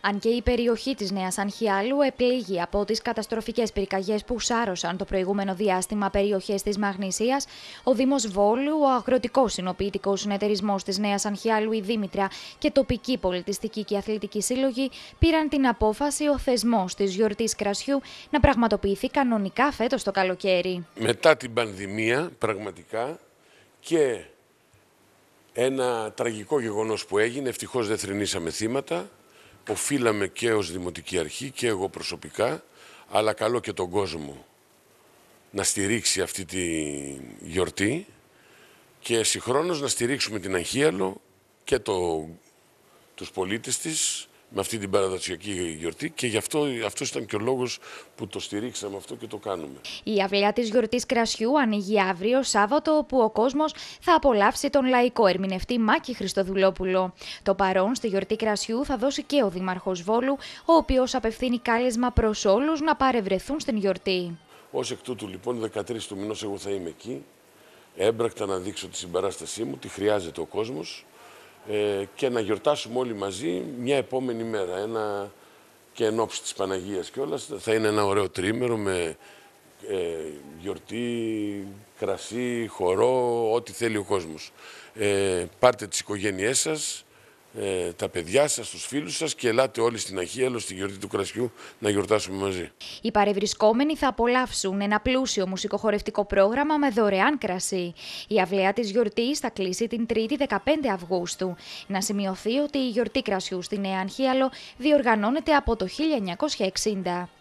Αν και η περιοχή της Νέας Ανχιάλου επλήγει από τις καταστροφικές πυρκαγιές που σάρωσαν το προηγούμενο διάστημα περιοχές της Μαγνησίας, ο Δήμος Βόλου, ο Αγροτικός Συνοποιητικός Συνεταιρισμός της Νέας Ανχιάλου, η Δήμητρα και τοπική πολιτιστική και αθλητική σύλλογοι πήραν την απόφαση ο θεσμός της γιορτής κρασιού να πραγματοποιηθεί κανονικά φέτος το καλοκαίρι. Μετά την πανδημία, πραγματικά και ένα τραγικό γεγονός που έγινε, ευτυχώς δεν θρυνήσαμε θύματα, οφείλαμε και ως Δημοτική Αρχή και εγώ προσωπικά, αλλά καλό και τον κόσμο να στηρίξει αυτή τη γιορτή και συγχρόνως να στηρίξουμε την Αγχίαλο και το, τους πολίτες της με αυτή την παραδοσιακή γιορτή και γι' αυτό αυτός ήταν και ο λόγος που το στηρίξαμε αυτό και το κάνουμε. Η αυλιά της γιορτής κρασιού ανοίγει αύριο Σάββατο όπου ο κόσμος θα απολαύσει τον λαϊκό ερμηνευτή Μάκη Χριστοδουλόπουλο. Το παρόν στη γιορτή κρασιού θα δώσει και ο Δήμαρχος Βόλου, ο οποίος απευθύνει κάλεσμα προς όλους να παρευρεθούν στην γιορτή. Ως εκ τούτου λοιπόν 13 του μηνός εγώ θα είμαι εκεί, έμπρακτα να δείξω τη συμπαράστασή μου, τι χρειάζεται ο κόσμος. Ε, και να γιορτάσουμε όλοι μαζί μια επόμενη μέρα. Ένα και εν ώψη της Παναγίας και όλα θα είναι ένα ωραίο τρίμερο με ε, γιορτή, κρασί, χορό, ό,τι θέλει ο κόσμος. Ε, πάρτε τις οικογένειές σας, ε, τα παιδιά σας, τους φίλους σας και ελάτε όλοι στην Αχίαλο, στη γιορτή του κρασιού, να γιορτάσουμε μαζί. Οι παρευρισκόμενοι θα απολαύσουν ένα πλούσιο μουσικοχορευτικό πρόγραμμα με δωρεάν κρασί. Η αυλαία της γιορτής θα κλείσει την 3η 15 Αυγούστου. Να σημειωθεί ότι η γιορτή κρασιού στη Νέα Αχίαλο διοργανώνεται από το 1960.